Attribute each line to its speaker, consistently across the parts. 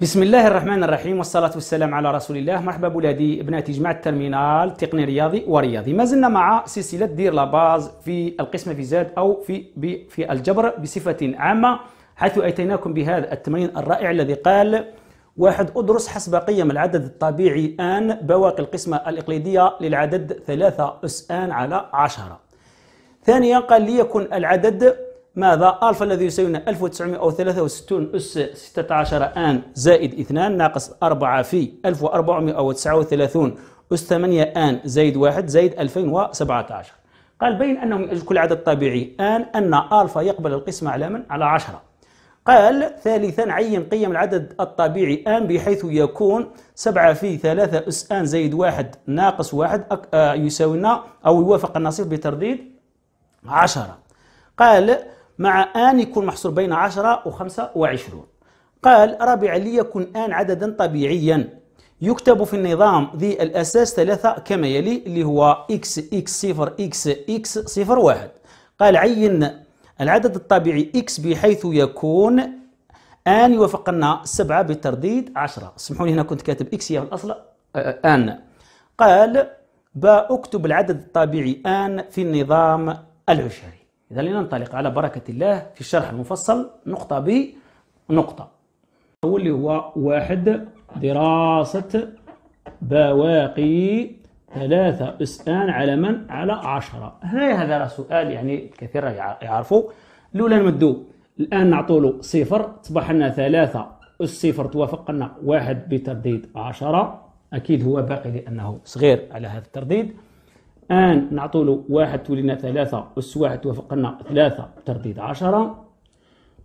Speaker 1: بسم الله الرحمن الرحيم والصلاة والسلام على رسول الله مرحبا بولادي بناتي جماعة الترمينال تقني رياضي ورياضي ما زلنا مع سلسلة دير لاباز في القسمة في زاد أو في, في الجبر بصفة عامة حيث أتيناكم بهذا التمرين الرائع الذي قال واحد أدرس حسب قيم العدد الطبيعي آن بواقي القسمة الإقليدية للعدد ثلاثة أس آن على عشرة ثانيا قال ليكن العدد ماذا الفا الذي يساوينا 1963 اس 16 ان زائد 2 ناقص 4 في 1439 اس 8 ان زائد 1 زائد 2017 قال بين انه من اجل كل عدد طبيعي ان ان الفا يقبل القسمه على من على 10 قال ثالثا عين قيم العدد الطبيعي ان بحيث يكون 7 في 3 اس ان زائد 1 ناقص 1 آه، يساوينا او يوافق النصيب بترديد 10 قال مع آن يكون محصور بين 10 و25 قال رابعا ليكن آن عددا طبيعيا يكتب في النظام ذي الأساس ثلاثة كما يلي اللي هو اكس اكس صفر اكس اكس صفر واحد قال عين العدد الطبيعي اكس بحيث يكون آن يوافق لنا سبعه بالترديد 10 اسمحوا لي هنا كنت كاتب اكس هي في الأصل آه، آه، آن قال با أكتب العدد الطبيعي آن في النظام العشري إذا لننطلق على بركة الله في الشرح المفصل نقطة ب نقطة اللي هو واحد دراسة بواقي ثلاثة أسئان على من؟ على عشرة هنا هذا سؤال يعني الكثير يعرفوا الأولى نمدو الآن نعطوا له صفر تصبح لنا ثلاثة الصفر توافق لنا واحد بترديد عشرة أكيد هو باقي لأنه صغير على هذا الترديد الآن نعطوا له واحد تولينا ثلاثة أس واحد توافق لنا ثلاثة ترديد عشرة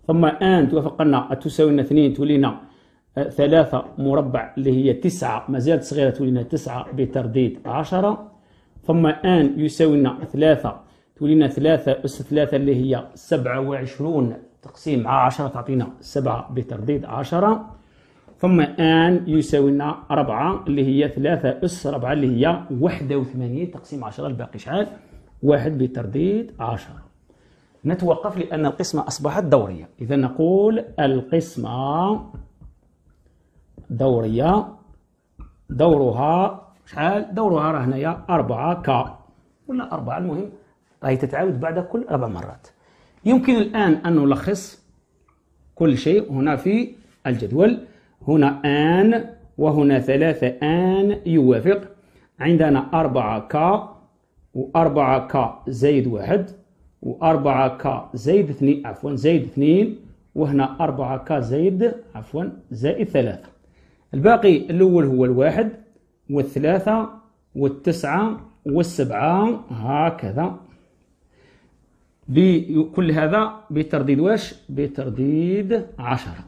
Speaker 1: ثم الآن توافق لنا تساوي لنا اثنين تولينا آه، ثلاثة مربع اللي هي تسعة مازالت صغيرة تولينا تسعة بترديد عشرة ثم الآن يساوي لنا ثلاثة تولينا ثلاثة أس ثلاثة اللي هي سبعة وعشرون تقسيم على عشرة تعطينا سبعة بترديد عشرة ثم ان لنا 4 اللي هي 3 اس 4 اللي هي 81 تقسيم 10 الباقي شحال واحد بترديد 10 نتوقف لان القسمه اصبحت دوريه اذا نقول القسمه دوريه دورها شحال دورها راه هنايا 4 ك ولا 4 المهم راهي تتعاود بعد كل اربع مرات يمكن الان ان نلخص كل شيء هنا في الجدول هنا آن وهنا ثلاثة آن يوافق عندنا أربعة كا وأربعة كا زائد واحد وأربعة كا زائد اثنين عفوا زائد اثنين وهنا أربعة كا زائد عفوا زائد ثلاثة الباقي الأول هو الواحد والثلاثة والتسعة والسبعة هكذا بكل هذا بترديد واش بترديد عشرة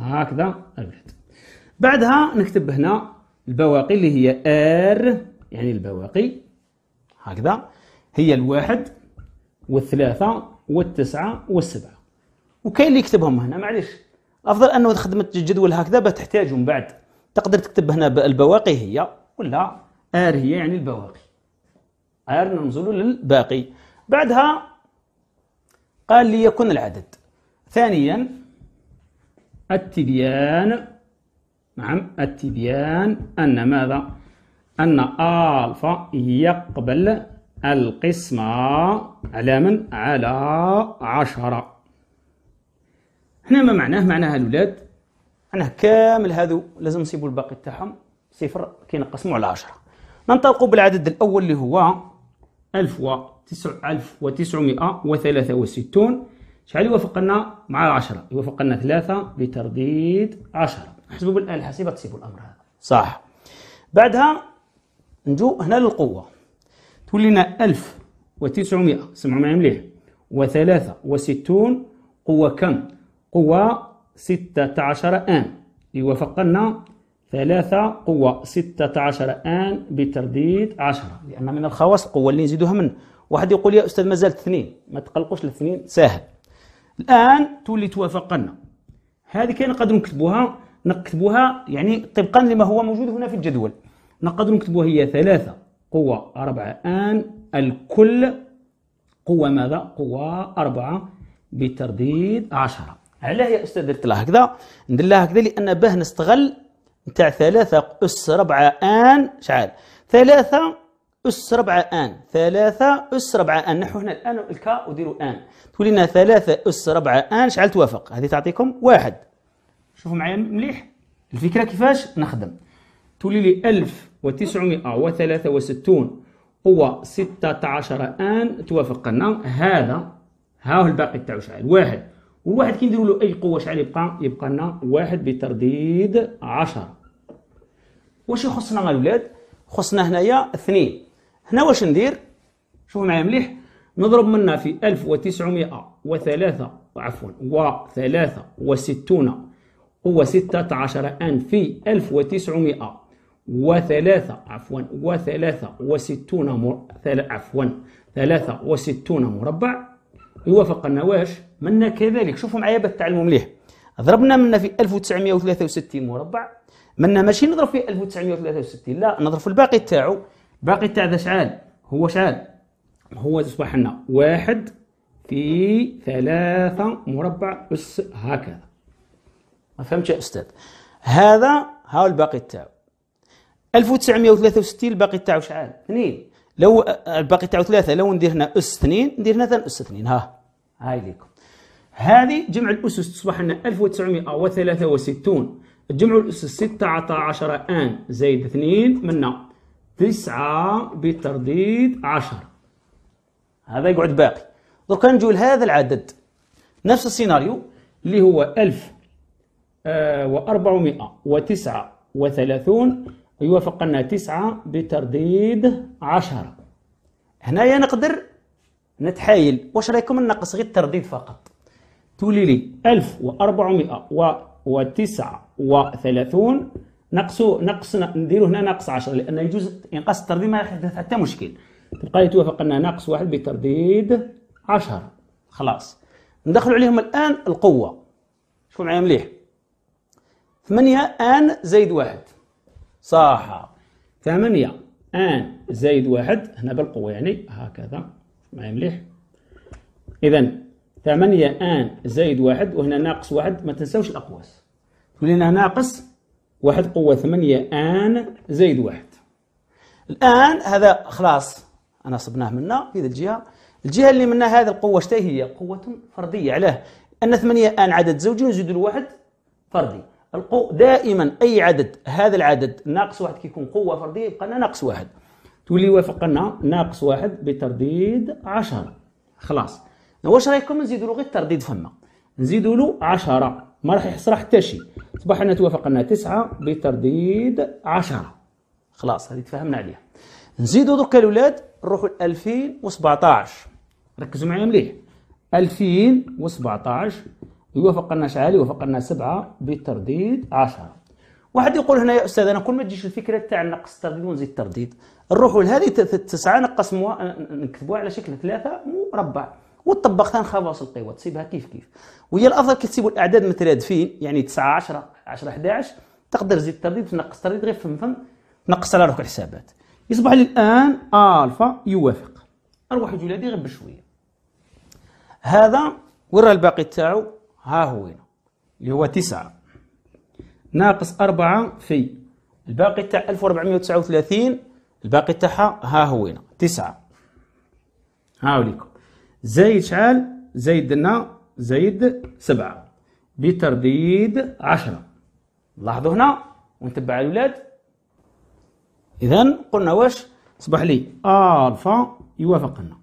Speaker 1: هكذا البلاد بعدها نكتب هنا البواقي اللي هي ار يعني البواقي هكذا هي الواحد والثلاثة والتسعة والسبعة وكاين اللي يكتبهم هنا معليش الافضل انه خدمت الجدول هكذا باش تحتاجه من بعد تقدر تكتب هنا البواقي هي ولا ار هي يعني البواقي ار ننزل للباقي بعدها قال لي يكون العدد ثانيا التبيان نعم التبيان أن ماذا؟ أن ألفا يقبل القسمة على من؟ على عشرة هنا ما معناه؟ معناه معناها الاولاد معناه كامل هذو لازم نصيبوا الباقي تاعهم صفر كينقسموا على عشرة ننطلقوا بالعدد الأول اللي هو ألف وتسع ألف وتسعمائة وثلاثة وستون شحال يوافق لنا مع 10 يوافق لنا 3 بترديد 10 نحسبوا بالآلة الحاسبة تسيبوا الأمر هذا صح بعدها نجو هنا للقوة تولي لنا 1900 سمعوا معايا مليح و63 قوة كم؟ قوة 16 آن يوافق لنا ثلاثة قوة 16 آن بترديد 10 لأن من الخواص القوة اللي نزيدوها من واحد يقول يا أستاذ مازالت اثنين ما تقلقوش الاثنين ساهل الآن تولي توافقنا هذه كاين نقدروا نكتبوها نكتبوها يعني طبقا لما هو موجود هنا في الجدول نقدروا نكتبوها هي ثلاثة قوة أربعة آن الكل قوة ماذا؟ قوة أربعة بترديد عشرة علاه يا أستاذ درت لها هكذا ندير لها هكذا لأن باه نستغل نتاع ثلاثة أس ربعة آن شعال ثلاثة أس ربعة آن ثلاثة أس ربعة آن نحو هنا الآن الكا وديروا آن تقول لنا ثلاثة أس ربعة آن شحال توافق هذه تعطيكم واحد شوفوا معايا مليح الفكرة كيفاش نخدم تقول لي وستون هو عشر آن توافق لنا هذا ها هو الباقي تاعو شحال واحد وواحد كي نديروا له أي قوة شحال يبقى يبقى لنا واحد بترديد عشرة واش يخصنا الولاد خصنا هنايا اثنين هنا واش ندير شوفوا معايا مليح نضرب منا في 1903 عفوا و63 هو 16 ان في 1900 3 عفوا و63 عفوا 63 مربع يوافق لنا واش منا كذلك شوفوا معايا باه تعلموا مليح ضربنا منا في 1963 مربع منا ماشي نضرب في 1963 لا نضرب في الباقي تاعو باقي تاع ذا شعال هو شعال هو تصبح لنا واحد في ثلاثة مربع أس هكذا ما فهمتش يا أستاذ هذا هاو الباقي تاعو 1963 الباقي تاعو شعال اثنين لو الباقي تاعو ثلاثة لو ندير هنا أس اثنين ندير هنا أس اثنين ها هاي ليكم هذه جمع الأسس تصبح لنا 1963 جمع الأسس 16 آن زائد 2 منا تسعة بالترديد عشر هذا يقعد باقي دركا نجيو لهذا العدد نفس السيناريو اللي هو ألف آه، وأربعمائة وتسعة وثلاثون يوافق أيوة، لنا تسعة بترديد عشرة هنايا نقدر نتحايل واش رايكم نقص غير الترديد فقط تولي لي ألف وأربعمائة وتسعة وثلاثون نقص نقص نديرو هنا ناقص 10 لان يجوز انقاص الترديد ما يحدث حتى مشكل تبقى لي توافق ناقص واحد بترديد 10 خلاص ندخلوا عليهم الان القوه شوفوا معايا مليح 8 ان زائد واحد صح 8 ان زائد واحد هنا بالقوه يعني هكذا معايا مليح اذا 8 ان زائد واحد وهنا ناقص واحد ما تنساوش الاقواس تقول لنا ناقص واحد قوة ثمانية آن زائد واحد الآن هذا خلاص أنا صبناه منا في ذي الجهة الجهة اللي منها هذه القوة شتا هي قوة فردية علاه أن ثمانية آن عدد زوجي نزيد الواحد فردي القو دائما أي عدد هذا العدد ناقص واحد كيكون قوة فردية يبقى لنا ناقص واحد تولي وافقنا ناقص واحد بترديد عشرة خلاص واش رايكم نزيدوا له غير الترديد فما نزيدوا له 10 ما راح يحصل حتى شيء اصبح عندنا توافقنا 9 بترديد 10 خلاص هذه تفهمنا عليها نزيدوا درك الاولاد نروحوا ل 2017 ركزوا معايا مليح 2017 يوافق لنا شحال يوافق لنا 7 بترديد 10 واحد يقول هنا يا استاذ انا كل ما تجيش الفكره تاع نقص الترديد ونزيد الترديد نروحوا لهذه التسعه نقسموها نكتبوها على شكل ثلاثه مربع وتطبق ثاني خواص القوى تسيبها كيف كيف وهي الافضل كي تسيبوا الاعداد مترادفين يعني 9 10 10 11 تقدر تزيد الترديد تنقص الترديد غير فم فم تنقص على روحك الحسابات يصبح لي الان الفا يوافق اروح جلابي غير بشويه هذا وين راه الباقي تاعو ها هو اللي هو 9 ناقص 4 في الباقي تاع 1439 الباقي تاعها ها هو 9 هاو ليكم زايد شحال زايد لنا زايد سبعة بترديد عشرة لاحظوا هنا ونتبع الولاد إذا قلنا واش صبح لي ألفا يوافق لنا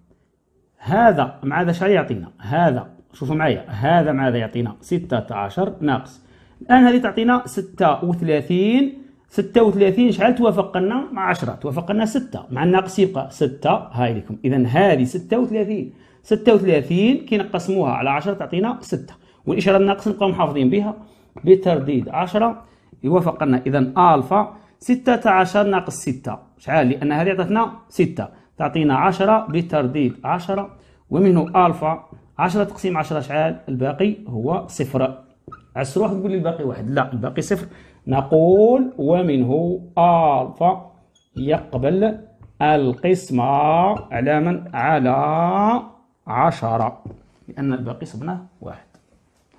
Speaker 1: هذا مع هذا شحال يعطينا هذا شوفوا معايا هذا مع هذا يعطينا 16 ناقص الآن هذه تعطينا 36 36 شحال توافق لنا مع 10 توافق لنا 6 مع الناقص يبقى 6 هاي لكم إذا هذه 36 36 كي نقسموها على 10 تعطينا 6 والإشارة الناقصة نبقاو محافظين بها بترديد 10 يوافق لنا إذا ألفا 16 ناقص 6 شحال لأن هذه عطاتنا 6 تعطينا 10 بترديد 10 ومنه ألفا 10 تقسيم 10 شحال الباقي هو صفر عسر واحد تقول لي الباقي واحد لا الباقي صفر نقول ومنه ألفا يقبل القسمة على من على عشرة لأن الباقي صبناه واحد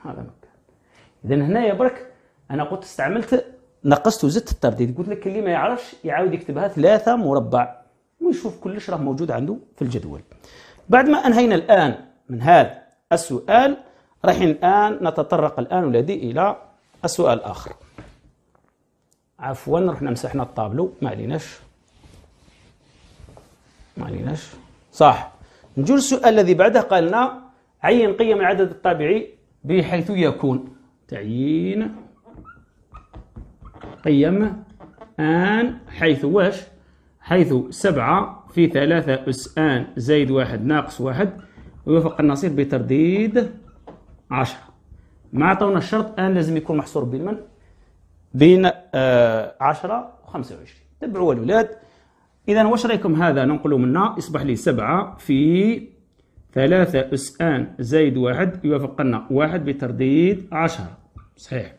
Speaker 1: هذا مكان إذا يا برك أنا قلت استعملت نقصت وزدت الترديد قلت لك اللي ما يعرفش يعاود يكتبها ثلاثة مربع ويشوف كلش راه موجود عنده في الجدول بعد ما أنهينا الآن من هذا السؤال رايحين الآن نتطرق الآن ولدي إلى السؤال الآخر عفوا رحنا مسحنا الطابلو ما عليناش ما عليناش صح نجول السؤال الذي بعده قالنا عين قيم العدد الطبيعي بحيث يكون تعيين قيم آن حيث واش حيث سبعة في ثلاثة أس آن زائد واحد ناقص واحد ويوافق النصيب بترديد عشرة ما عطونا الشرط آن لازم يكون محصور بين من؟ بين آه عشرة وخمسة وعشرين تبعوا الأولاد إذا واش رايكم هذا ننقلوا منا يصبح لي سبعة في ثلاثة أس آن زايد واحد يوافق لنا واحد بترديد عشرة صحيح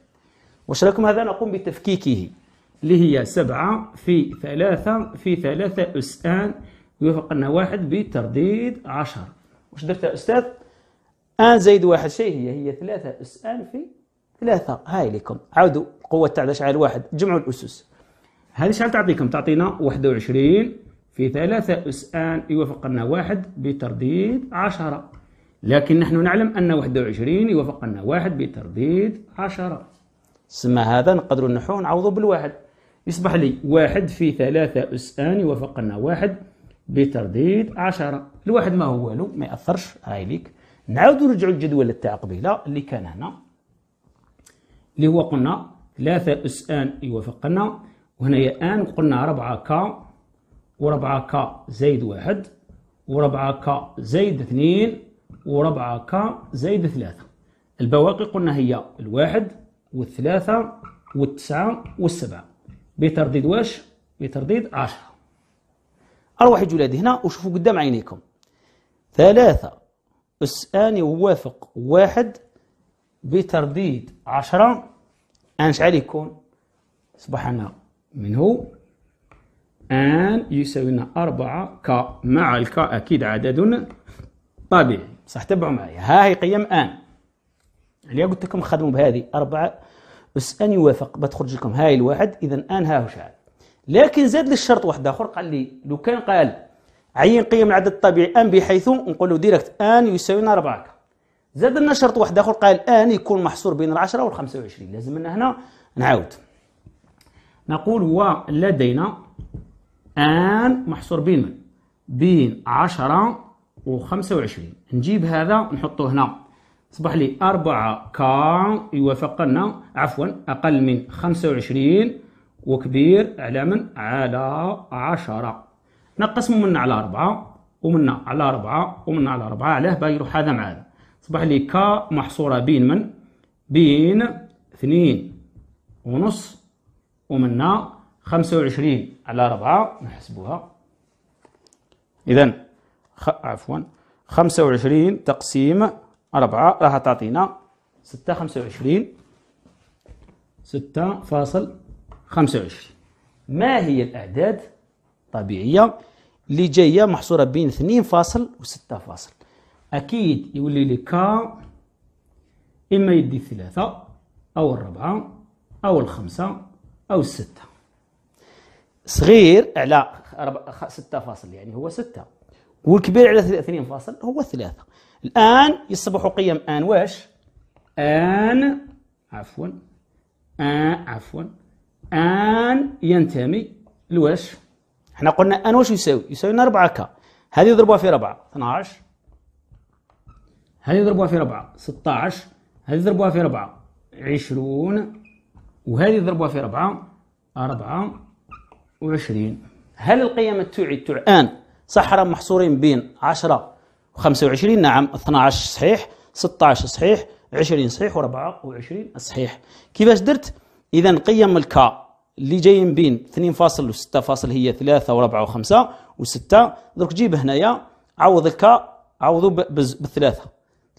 Speaker 1: واش رايكم هذا نقوم بتفكيكه اللي هي سبعة في ثلاثة في ثلاثة أس آن يوافق لنا واحد بترديد عشرة واش درت يا أستاذ آن زايد واحد شيء هي هي ثلاثة أس آن في ثلاثة هاي لكم عاودوا القوة تاع العشعة الواحد جمعوا الأسس هذه شحال تعطيكم تعطينا 21 في ثلاثة أس آن يوافق لنا واحد بترديد عشرة لكن نحن نعلم أن 21 يوافق لنا واحد بترديد عشرة سما هذا نقدر نحو نعوضه بالواحد يصبح لي واحد في ثلاثة أس آن يوافق لنا واحد بترديد عشرة الواحد ما هو والو ما يأثرش هاي ليك نعاودو نرجعو للجدول تاع قبيله اللي كان هنا اللي هو قلنا ثلاثة أس آن يوافق لنا وهنايا ان قلنا 4 ك و4 ك زائد 1 و4 ك زائد 2 و4 ك زائد 3 البواقي قلنا هي الواحد والثلاثة والتسعة والسبعة بترديد واش بترديد عشرة أرواح الجلاد هنا وشوفوا قدام عينيكم ثلاثة أس آن يوافق واحد بترديد عشرة أنش عليكم سبحان الله من هو ان يساوينا 4 ك مع الك اكيد عدد طبيعي صح تبعوا معي ها هي قيم ان اللي قلت لكم خدموا بهذه 4 بس ان يوافق بتخرج لكم هاي الواحد اذا ان ها هو شعل لكن زاد لي الشرط واحد اخر قال لي لو كان قال عين قيم العدد الطبيعي ان بحيث نقول له ديريكت ان يساوينا 4 ك زاد لنا شرط واحد اخر قال ان يكون محصور بين 10 وال 25 لازم لنا هنا نعاود نقول هو لدينا ان محصور بين من؟ بين 10 و 25 نجيب هذا نحطه هنا اصبح لي 4 ك يوافق لنا عفوا اقل من 25 وكبير على من على 10 نقسم من على 4 ومن على 4 ومن على 4 علاه باه يروح هذا مع هذا اصبح لي ك محصوره بين من بين 2 ونص ومنا 25 على 4 نحسبوها إذا خ... عفوا 25 تقسيم 4 راح تعطينا 6 25 6 فاصل 25 ما هي الأعداد الطبيعية اللي جاية محصورة بين 2 فاصل و 6 فاصل أكيد يولي لي كا إما يدي الثلاثة أو الربعة أو الخمسة أو الستة صغير على ستة فاصل يعني هو ستة والكبير على اثنين فاصل هو ثلاثة الآن يصبح قيم آن واش آن عفوا آن عفوا آن ينتمي لواش احنا قلنا آن واش يساوي يساوي لنا 4 ك هذه يضربوها في ربعة 12 هذه يضربها في ربعة 16 هذه يضربها في ربعة 20 وهذه ضربوها في ربعة أربعة وعشرين هل القيمة تعيد تعان صحراء محصورين بين عشرة وخمسة وعشرين نعم 12 عشر صحيح ستة عشر صحيح عشرين صحيح وربعة وعشرين صحيح كيفاش درت إذا قيم الكا اللي جايين بين 2 فاصل وستة فاصل هي ثلاثة وربعة وخمسة وستة درك جيب هنايا عوض الكا عوضوا بالثلاثة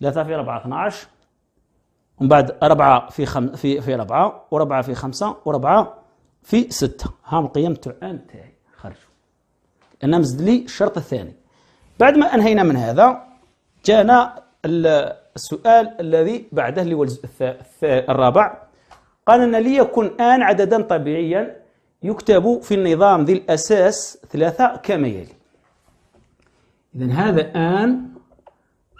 Speaker 1: ثلاثة في ربعة 12 ومن بعد أربعة في خم في في ربعة وربعة في خمسة وربعة في ستة هام القيم تاع العام تاعي خرجوا أنا مزد لي الشرط الثاني بعد ما أنهينا من هذا جانا السؤال الذي بعده اللي هو الرابع قال أن ليكن آن عددا طبيعيا يكتب في النظام ذي الأساس ثلاثة كما يلي إذا هذا آن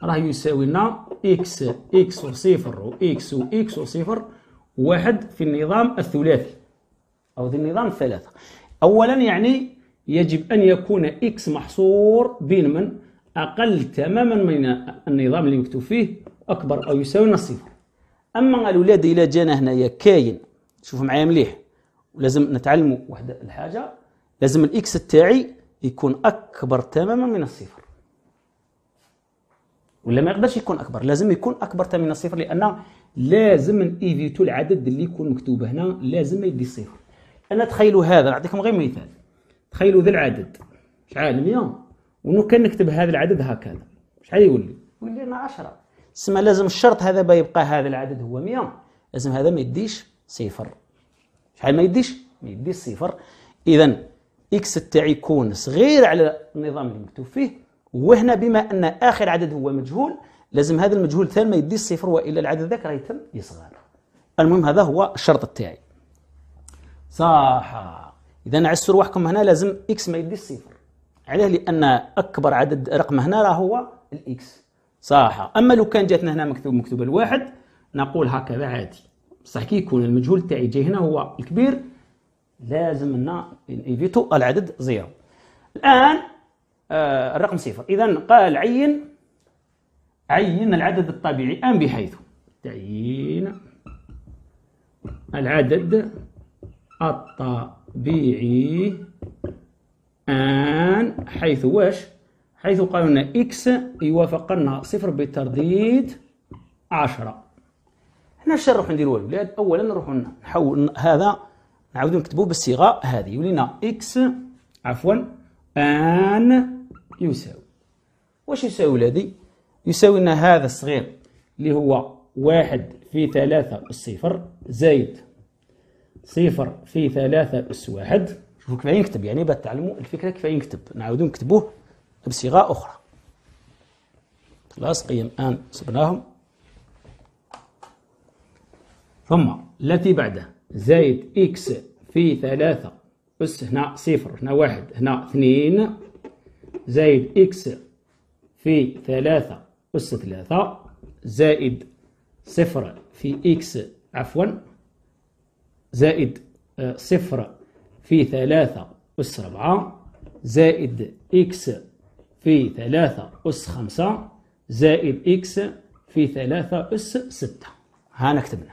Speaker 1: راه يساوي لنا اكس اكس صفر واكس واكس صفر واحد في النظام الثلاثي أو في النظام الثلاثة أولا يعني يجب أن يكون اكس محصور بين من أقل تماما من النظام اللي مكتوب فيه أكبر أو يساوي لنا صفر أما الأولاد إلى جانا هنايا كاين شوف معايا مليح ولازم نتعلموا واحد الحاجة لازم الاكس تاعي يكون أكبر تماما من الصفر ولا ما يقدرش يكون اكبر لازم يكون اكبر من الصفر لان لازم نيفيتو e العدد اللي يكون مكتوب هنا لازم ما يدي صفر انا تخيلوا هذا نعطيكم غير مثال تخيلوا ذا العدد شحال 100 ونو كان نكتب هذا العدد هكذا شحال يولي يولي لنا 10 سما لازم الشرط هذا با يبقى هذا العدد هو 100 لازم هذا ما يديش صفر شحال ما يديش ما يديش صفر اذا اكس تاعي يكون صغير على النظام اللي مكتوب فيه وهنا بما أن آخر عدد هو مجهول لازم هذا المجهول ثاني ما يدي الصفر وإلا العدد ذاك راه يتم يصغر المهم هذا هو الشرط تاعي صح إذا عسوا رواحكم هنا لازم إكس ما يدي الصفر علاه لأن أكبر عدد رقم هنا راه هو الإكس صح أما لو كان جاتنا هنا مكتوب مكتوب الواحد نقول هكذا عادي بصح كي يكون المجهول تاعي جاي هنا هو الكبير لازم لنا ايفيتو العدد زيرو الان آه، الرقم صفر إذا قال عين عين العدد الطبيعي أم بحيث تعيين العدد الطبيعي آن حيث واش حيث لنا إكس يوافق لنا صفر بالترديد عشرة هنا اش نروح نديرو البلاد أولا نروحو نحول هذا نعاودو نكتبوه بالصيغة هذه يولينا إكس عفوا آن يساوي واش يساوي ولادي يساوي لنا هذا الصغير اللي هو واحد في ثلاثة أس صفر زايد صفر في ثلاثة أس واحد شوفوا كيف ينكتب يعني باش تعلموا الفكرة كيف ينكتب نعاودو نكتبوه بصيغة أخرى خلاص قيم آن صبناهم ثم التي بعدها زايد إكس في ثلاثة أس هنا صفر هنا واحد هنا اثنين زائد إكس في ثلاثة أس ثلاثة زائد صفر في إكس عفوا زائد آه، صفر في ثلاثة أس أربعة زائد إكس في ثلاثة أس خمسة زائد إكس في ثلاثة أس ستة ها نكتبنا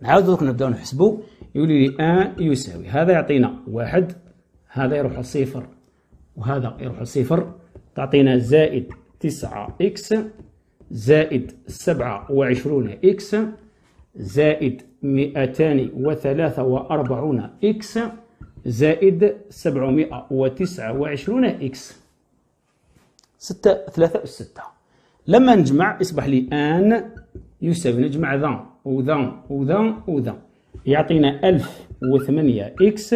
Speaker 1: نعاود دوك نبداو نحسبو يولي لي ان يساوي هذا يعطينا واحد هذا يروح لصفر وهذا يروح لصفر تعطينا زائد 9 إكس زائد 27 إكس زائد 243 إكس زائد 729 إكس 6 3 و6 لما نجمع يصبح لي آن يساوي نجمع ذا وذا وذا وذا يعطينا 1008 إكس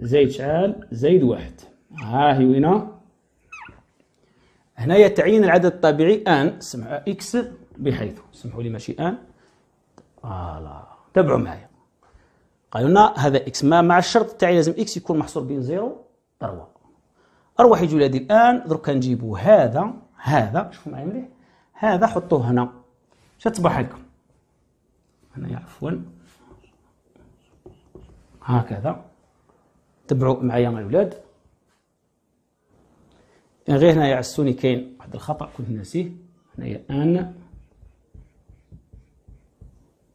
Speaker 1: زائد شعال زائد واحد ها هي هنا هنايا تعيين العدد الطبيعي ان سمعوا اكس بحيث سمحوا لي ماشي ان فوالا تابعوا معايا قالوا لنا هذا اكس ما مع الشرط تاعي لازم اكس يكون محصور بين 0 3 اروح يجوا ولادي الان دروك نجيبوا هذا هذا شوفوا معايا مليح هذا حطوه هنا اش تصبح لكم هنايا عفوا هكذا تبعوا معايا اولاد غير هنا يعسوني كاين واحد الخطأ كنت ناسيه هنايا أن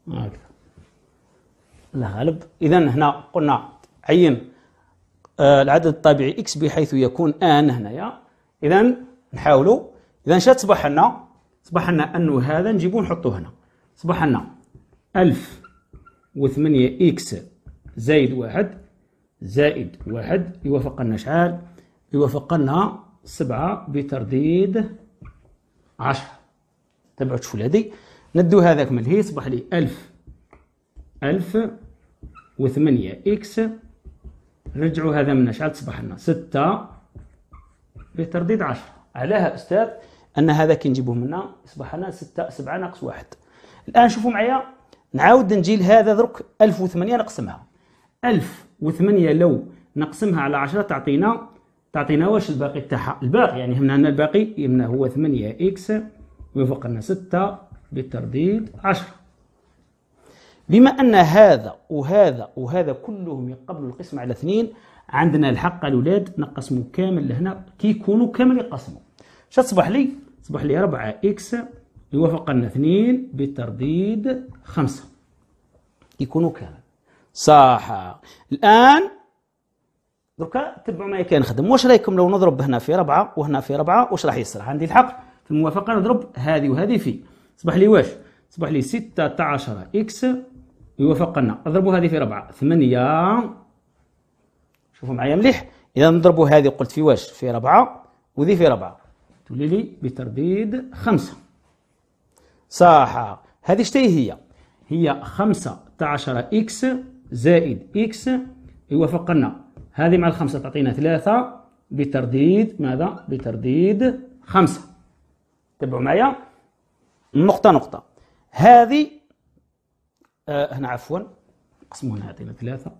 Speaker 1: هكذا لا غالب إذا هنا قلنا عين آه، العدد الطبيعي إكس بحيث يكون أن هنايا إذا نحاولوا إذا شا تصبح لنا صبح لنا أنو هذا نجيبو نحطوه هنا صبح لنا ألف وثمانية إكس زايد واحد زائد واحد يوافق لنا شحال يوافق لنا سبعة بترديد عشرة تبعوا طيب، تشوفوا هذه ندو هذاك من هي صبح لي ألف ألف وثمانية إكس نرجعو هذا من شحال تصبح لنا ستة بترديد عشرة علاها أستاذ أن هذا كي نجيبوه منا يصبح لنا ستة سبعة ناقص واحد الآن شوفوا معايا نعاود نجي لهذا درك ألف وثمانية نقسمها ألف وثمانية لو نقسمها على عشرة تعطينا تعطينا واش الباقي تاعها الباقي يعني يهمنا عندنا الباقي يهمنا هو 8 اكس ويوفق لنا 6 بالترديد 10 بما ان هذا وهذا وهذا كلهم يقبلوا القسم على اثنين عندنا الحق الاولاد نقسموا كامل لهنا كي يكونوا كامل يقسموا شا تصبح لي تصبح لي 4 اكس يوافق لنا 2 بالترديد 5 يكونوا كامل صح الان دركا تبعوا معايا نخدم واش رايكم لو نضرب هنا في ربعة وهنا في ربعة واش راح يصير عندي الحق في الموافقة نضرب هذه وهذه في صبح لي واش صبح لي 16 اكس يوافقنا اضربوا نضربوا هذه في ربعة 8 شوفوا معايا مليح اذا نضربوا هذه قلت في واش في ربعة وذي في ربعة تولي لي بترديد خمسة صح هذه شتي هي هي 15 اكس زائد اكس يوافقنا هذه مع الخمسة تعطينا ثلاثة بترديد ماذا؟ بترديد خمسة تبعوا معايا نقطة نقطة هذه آه هنا عفوا قسموا هنا يعطينا ثلاثة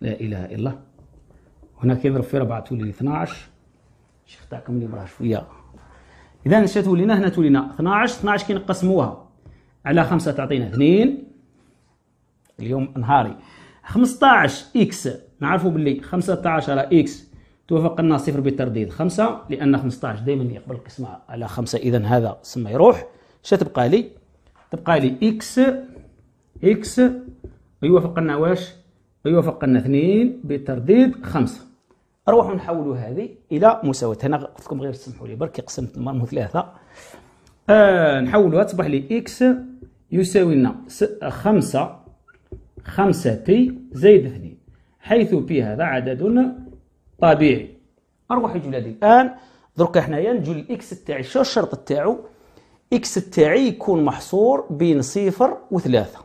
Speaker 1: لا إله إلا الله هنا كيضرب في ربعة تولي 12 شيخ تاعكم اللي مراه شوية إذا اش تولينا هنا تولينا 12 12 كي نقسموها على خمسة تعطينا اثنين اليوم نهاري 15 اكس نعرفوا باللي 15 اكس توافق لنا صفر بالترديد 5 لان 15 دائما يقبل القسمه على 5 اذا هذا سما يروح اش تبقى لي تبقى لي اكس اكس يوافق لنا واش يوافق لنا 2 بالترديد 5 اروح نحولوا هذه الى مساواه هنا قلت لكم غير سمحوا لي برك قسمت مرمو ثلاثه آه نحولوها تصبح لي اكس يساوي لنا 5 خمسة تي زائد اثنين حيث بي هذا عدد طبيعي أروح لدي الآن دركا حنايا نجي الإكس تاعي شو الشرط تاعو إكس تاعي يكون محصور بين صفر وثلاثة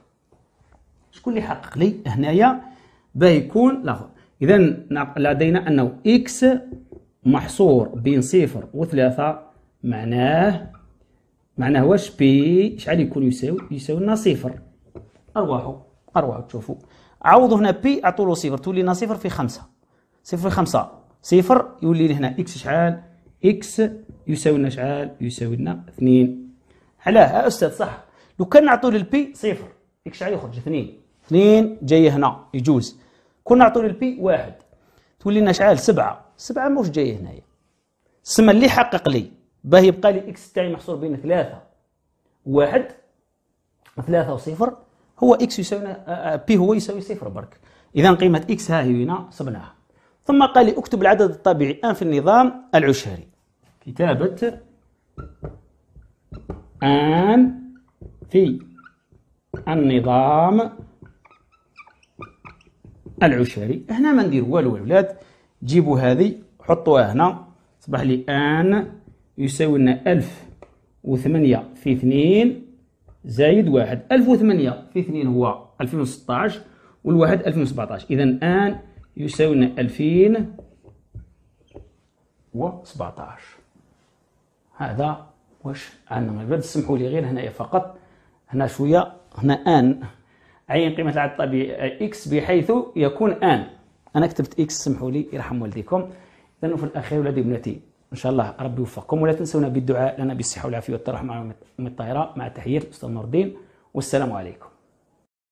Speaker 1: شكون اللي حقق لي هنايا باه يكون لاخر إذا لدينا أنه إكس محصور بين صفر وثلاثة معناه معناه واش بي شحال يكون يساوي يساوي لنا صفر أرواحو اروعوا تشوفوا عوضوا هنا بي اعطوا له صفر تولي لنا صفر في خمسة صفر في خمسة صفر يولي لهنا اكس شحال اكس يساوي لنا شحال يساوي لنا اثنين علاه يا استاذ صح لو كان نعطوا للبي صفر اكس شحال يخرج اثنين اثنين جايه هنا يجوز كون نعطوا للبي واحد تولي لنا شحال سبعة سبعة موش جايه هنايا سما اللي حقق لي باه يبقى لي اكس تاعي محصور بين ثلاثة واحد ثلاثة وصفر هو اكس يساوي بي آه، آه، هو يساوي صفر برك اذا قيمه اكس ها هي هنا صبناها ثم قال لي اكتب العدد الطبيعي ان في النظام العشري كتابه ان في النظام العشري هنا ما ندير والو الاولاد جيبوا هذه حطوها هنا صبح لي ان يساوي لنا 1008 في 2 زائد واحد 1008 في 2 هو 2016 والواحد 2017 إذا الآن يساوي لنا 2017 هذا واش عندنا من بعد سمحوا لي غير هنايا فقط هنا شوية هنا آن عين قيمة العدد الطبيعي إكس بحيث يكون آن أنا كتبت إكس سمحوا لي يرحم والديكم لأنه في الأخير ولادي بناتي ان شاء الله ربي يوفقكم ولا تنسونا بالدعاء لنا بالصحه والعافيه والترحم مع الطاهره مع تحيه الاستاذ نور الدين والسلام عليكم